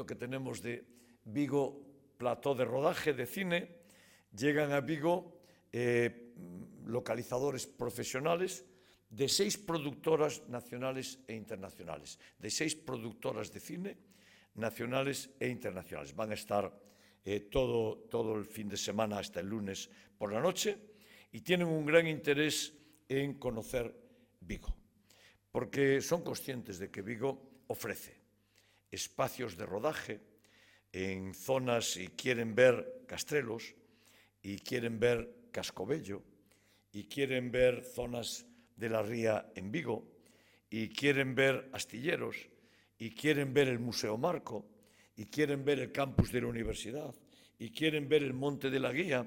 que tenemos de Vigo, plató de rodaje de cine, llegan a Vigo eh, localizadores profesionales de seis productoras nacionales e internacionales, de seis productoras de cine nacionales e internacionales. Van a estar eh, todo, todo el fin de semana hasta el lunes por la noche y tienen un gran interés en conocer Vigo, porque son conscientes de que Vigo ofrece espacios de rodaje en zonas y quieren ver castrelos y quieren ver Cascobello y quieren ver zonas de la ría en Vigo y quieren ver astilleros y quieren ver el Museo Marco y quieren ver el campus de la universidad y quieren ver el Monte de la Guía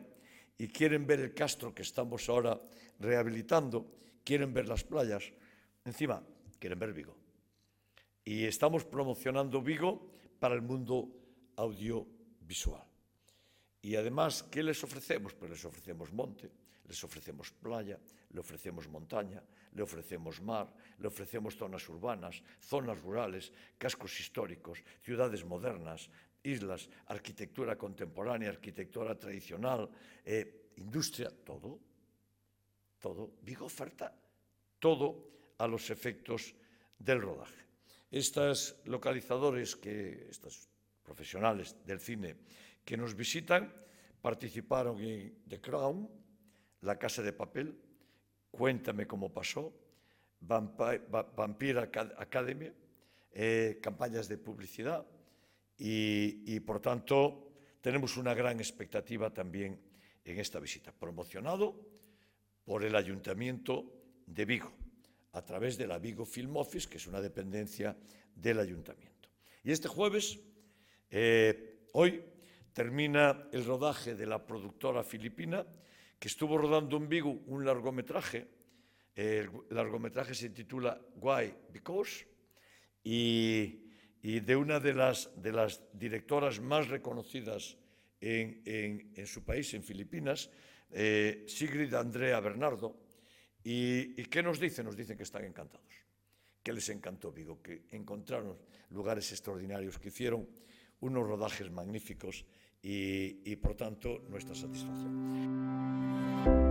y quieren ver el castro que estamos ahora rehabilitando, quieren ver las playas, encima quieren ver Vigo. y estamos promocionando Vigo para el mundo audiovisual. Y además, ¿qué les ofrecemos? Pues les ofrecemos monte, les ofrecemos playa, le ofrecemos montaña, le ofrecemos mar, le ofrecemos zonas urbanas, zonas rurales, cascos históricos, ciudades modernas, islas, arquitectura contemporánea, arquitectura tradicional, eh, industria, todo, todo. Vigo oferta todo a los efectos del rodaje. Estos localizadores, que, profesionales del cine que nos visitan, participaron en The Crown, La Casa de Papel, Cuéntame cómo pasó, Vampire, Academy, eh, campañas de publicidad y, por tanto, tenemos una gran expectativa también en esta visita, promocionado por el Ayuntamiento de Vigo a través de la Vigo Film Office, que es una dependencia del ayuntamiento. Y este jueves, eh, hoy, termina el rodaje de la productora filipina, que estuvo rodando en Vigo un largometraje. El largometraje se titula Why Because y, de una de las, directoras más reconocidas en, su país, en Filipinas, eh, Sigrid Andrea Bernardo, ¿Y, ¿Y qué nos dicen? Nos dicen que están encantados, que les encantó Vigo, que encontraron lugares extraordinarios, que hicieron unos rodajes magníficos y, y por tanto nuestra satisfacción.